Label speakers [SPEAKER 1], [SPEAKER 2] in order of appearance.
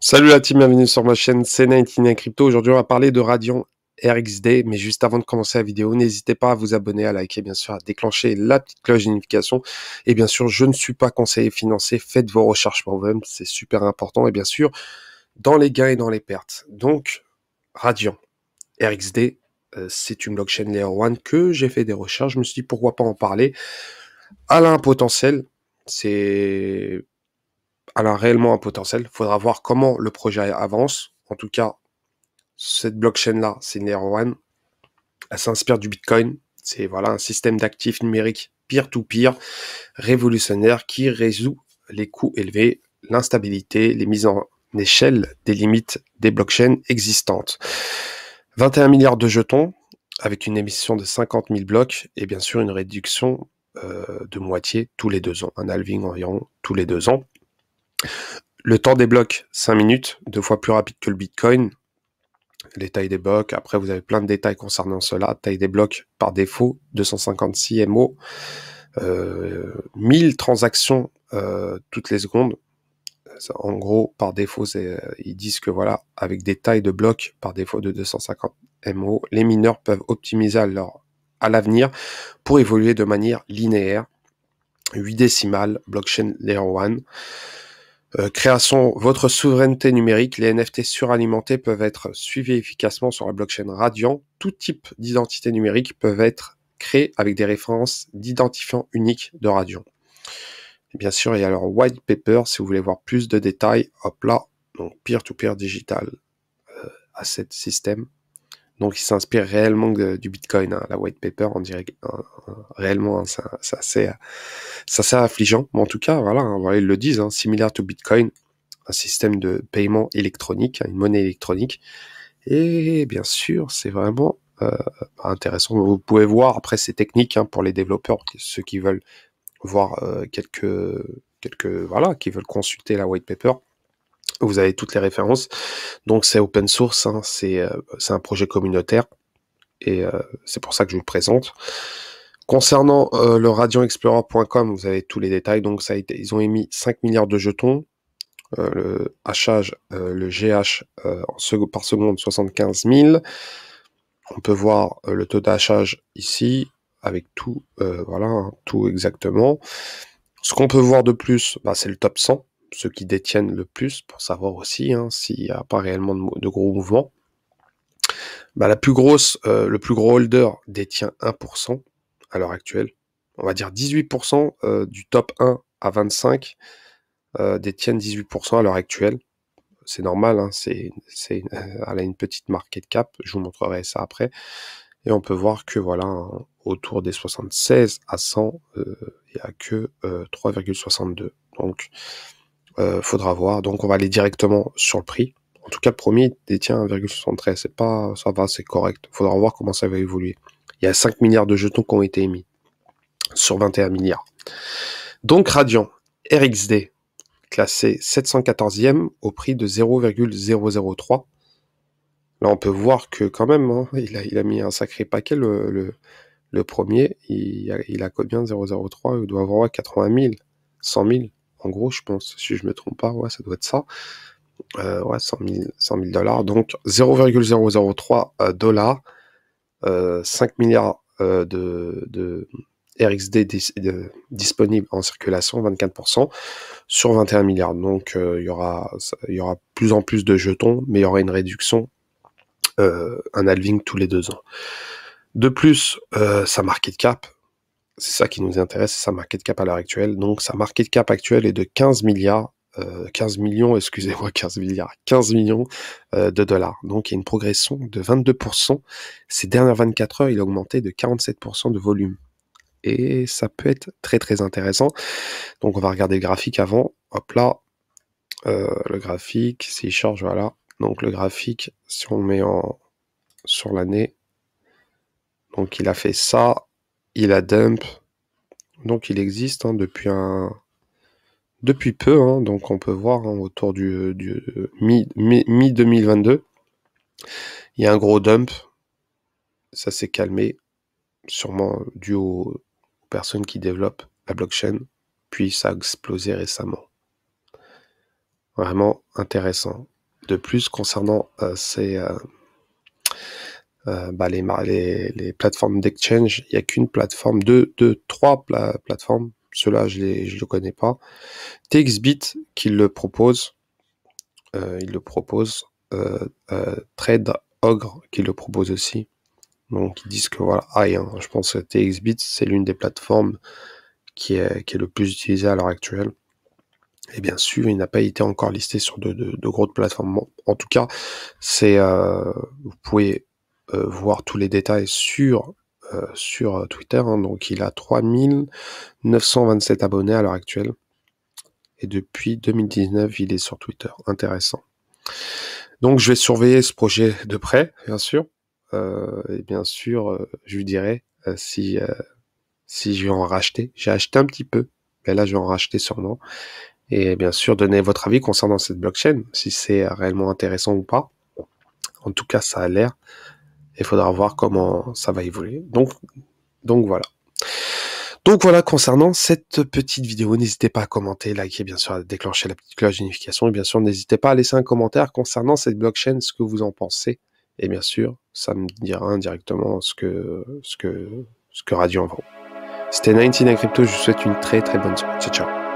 [SPEAKER 1] Salut la team, bienvenue sur ma chaîne c'est 99 Crypto. Aujourd'hui, on va parler de Radion RXD. Mais juste avant de commencer la vidéo, n'hésitez pas à vous abonner, à liker, bien sûr, à déclencher la petite cloche d'unification. Et bien sûr, je ne suis pas conseiller financier. Faites vos recherches pour vous-même, c'est super important. Et bien sûr, dans les gains et dans les pertes. Donc, Radion RXD, euh, c'est une blockchain layer 1 que j'ai fait des recherches. Je me suis dit pourquoi pas en parler. Elle a un potentiel. C'est elle a réellement un potentiel. Faudra voir comment le projet avance. En tout cas, cette blockchain-là, c'est Nero1. Elle s'inspire du Bitcoin. C'est voilà un système d'actifs numériques peer-to-peer révolutionnaire qui résout les coûts élevés, l'instabilité, les mises en échelle des limites des blockchains existantes. 21 milliards de jetons avec une émission de 50 000 blocs et bien sûr une réduction euh, de moitié tous les deux ans, un halving environ tous les deux ans. Le temps des blocs, 5 minutes, deux fois plus rapide que le Bitcoin. Les tailles des blocs, après vous avez plein de détails concernant cela. Taille des blocs par défaut, 256 MO, 1000 transactions euh, toutes les secondes. En gros, par défaut, euh, ils disent que voilà, avec des tailles de blocs par défaut de 250 MO, les mineurs peuvent optimiser à l'avenir pour évoluer de manière linéaire. 8 décimales, blockchain layer 1. Euh, création, votre souveraineté numérique, les NFT suralimentés peuvent être suivis efficacement sur la blockchain Radiant. Tout type d'identité numérique peuvent être créés avec des références d'identifiants uniques de Radiant. bien sûr, il y a leur white paper si vous voulez voir plus de détails. Hop là, donc peer-to-peer digital euh, à asset système. Donc, il s'inspire réellement du Bitcoin. Hein, la white paper, on dirait euh, réellement, hein, ça, euh, ça c'est affligeant. Mais en tout cas, voilà, hein, ils le disent, similaire au Bitcoin, un système de paiement électronique, une monnaie électronique. Et bien sûr, c'est vraiment euh, intéressant. Vous pouvez voir après ces techniques pour les développeurs, ceux qui veulent voir quelques, quelques, voilà, qui veulent consulter la white paper vous avez toutes les références. Donc c'est open source, hein. euh, c'est un projet communautaire et euh, c'est pour ça que je vous le présente. Concernant euh, le radionexplorer.com, vous avez tous les détails. Donc ça a été, ils ont émis 5 milliards de jetons. le hachage, le GH par seconde 75 000. On peut voir le taux d'hachage ici avec tout, voilà, hein, tout exactement. Ce qu'on peut voir de plus, bah, c'est le top 100 ceux qui détiennent le plus pour savoir aussi hein, s'il n'y a pas réellement de, gros mouvements. Bah, la plus grosse, euh, le plus gros holder détient 1% à l'heure actuelle. On va dire 18% euh, du top 1 à 25 euh, détiennent 18% à l'heure actuelle. C'est normal, hein, c'est, elle a une petite market cap, je vous montrerai ça après. Et on peut voir que voilà, autour des 76 à 100, il n'y a que 3,62. Donc, euh, faudra voir. Donc on va aller directement sur le prix. En tout cas, le premier détient 1,73. C'est pas, ça va, c'est correct. Faudra voir comment ça va évoluer. Il y a 5 milliards de jetons qui ont été émis sur 21 milliards. Donc Radiant RXD classé 714e au prix de 0,003. Là, on peut voir que quand même, hein, il, a, il, a, mis un sacré paquet le, premier. Il a, il a combien 003 Il doit avoir 80 000, 100 000 en gros, je pense, si je me trompe pas, ouais, ça doit être ça. Euh, ouais, 100 000 dollars. Donc 0,003 euh, dollars, 5 euh, milliards de, RXD disponibles en circulation, 24% sur 21 milliards. Donc il y aura, il y aura plus en plus de jetons, mais il y aura une réduction, un halving tous les deux ans. De plus, sa market cap, c'est ça qui nous intéresse, c'est sa market cap à l'heure actuelle. Donc sa market cap actuelle est de 15 milliards 15 euh, millions, excusez-moi, 15 milliards, 15 millions euh, de dollars. Donc il y a une progression de 22%. Ces dernières 24 heures, il a augmenté de 47% de volume. Et ça peut être très très intéressant. Donc on va regarder le graphique avant. Hop là, euh, le graphique, s'il charge, voilà. Donc le graphique, si on met en sur l'année, donc il a fait ça, il a dump. Donc il existe hein, depuis un depuis peu, hein, donc on peut voir hein, autour du, euh, du euh, mi-2022. il y a un gros dump. Ça s'est calmé, sûrement euh, dû aux, personnes qui développent la blockchain. Puis ça a explosé récemment. Vraiment intéressant. De plus, concernant ces, euh, bah, les, plateformes d'exchange, il n'y a qu'une plateforme, deux, deux trois plateformes. Cela, je ne le connais pas. TXBit qui le propose, euh, il le propose. Euh, Trade Ogre qui le propose aussi. Donc ils disent que voilà, ah, hein, je pense que TXBit c'est l'une des plateformes qui est, qui est, le plus utilisée à l'heure actuelle. Et bien sûr, il n'a pas été encore listé sur de, de, grosses plateformes. en tout cas, c'est vous pouvez euh, voir tous les détails sur euh, sur euh, Twitter. Hein. donc il a 3927 abonnés à l'heure actuelle. Et depuis 2019, il est sur Twitter. Intéressant. Donc je vais surveiller ce projet de près, bien sûr. et bien sûr, je vous dirai si, si je vais en racheter. J'ai acheté un petit peu, mais là je vais en racheter sûrement. Et bien sûr, donnez votre avis concernant cette blockchain, si c'est réellement intéressant ou pas. En tout cas, ça a l'air il faudra voir comment ça va évoluer. Donc, donc voilà. Donc voilà concernant cette petite vidéo, n'hésitez pas à commenter, liker bien sûr, à déclencher la petite cloche d'unification et bien sûr n'hésitez pas à laisser un commentaire concernant cette blockchain, ce que vous en pensez et bien sûr ça me dira indirectement ce que ce que ce que Radio en vaut. C'était 19 Crypto, je vous souhaite une très très bonne soirée. Ciao ciao.